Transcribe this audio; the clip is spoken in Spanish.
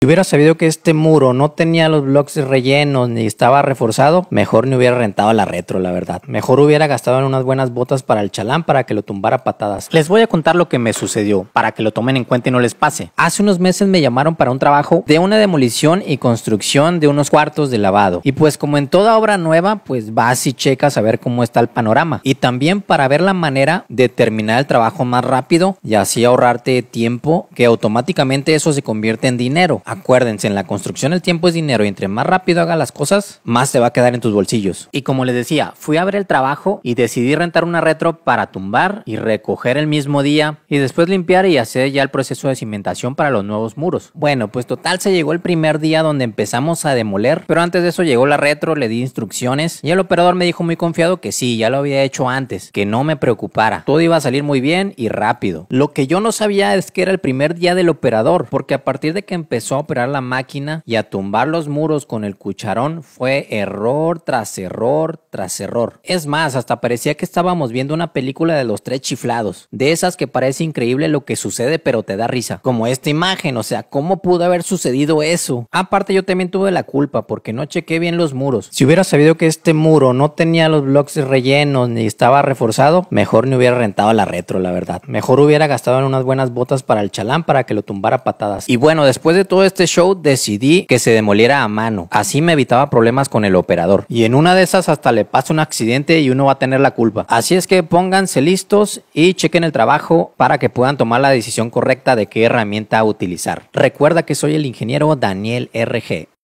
Si hubiera sabido que este muro no tenía los bloques rellenos ni estaba reforzado, mejor ni hubiera rentado la retro, la verdad. Mejor hubiera gastado en unas buenas botas para el chalán para que lo tumbara patadas. Les voy a contar lo que me sucedió, para que lo tomen en cuenta y no les pase. Hace unos meses me llamaron para un trabajo de una demolición y construcción de unos cuartos de lavado. Y pues como en toda obra nueva, pues vas y checas a ver cómo está el panorama. Y también para ver la manera de terminar el trabajo más rápido y así ahorrarte tiempo que automáticamente eso se convierte en dinero acuérdense, en la construcción el tiempo es dinero y entre más rápido haga las cosas, más te va a quedar en tus bolsillos. Y como les decía, fui a ver el trabajo y decidí rentar una retro para tumbar y recoger el mismo día y después limpiar y hacer ya el proceso de cimentación para los nuevos muros. Bueno, pues total se llegó el primer día donde empezamos a demoler, pero antes de eso llegó la retro, le di instrucciones y el operador me dijo muy confiado que sí, ya lo había hecho antes, que no me preocupara, todo iba a salir muy bien y rápido. Lo que yo no sabía es que era el primer día del operador, porque a partir de que empezó operar la máquina y a tumbar los muros con el cucharón fue error tras error tras error. Es más, hasta parecía que estábamos viendo una película de los tres chiflados, de esas que parece increíble lo que sucede pero te da risa, como esta imagen, o sea, ¿cómo pudo haber sucedido eso? Aparte yo también tuve la culpa porque no chequé bien los muros. Si hubiera sabido que este muro no tenía los bloques rellenos ni estaba reforzado, mejor ni hubiera rentado la retro, la verdad. Mejor hubiera gastado en unas buenas botas para el chalán para que lo tumbara patadas. Y bueno, después de todo este show decidí que se demoliera a mano. Así me evitaba problemas con el operador. Y en una de esas hasta le pasa un accidente y uno va a tener la culpa. Así es que pónganse listos y chequen el trabajo para que puedan tomar la decisión correcta de qué herramienta utilizar. Recuerda que soy el ingeniero Daniel RG.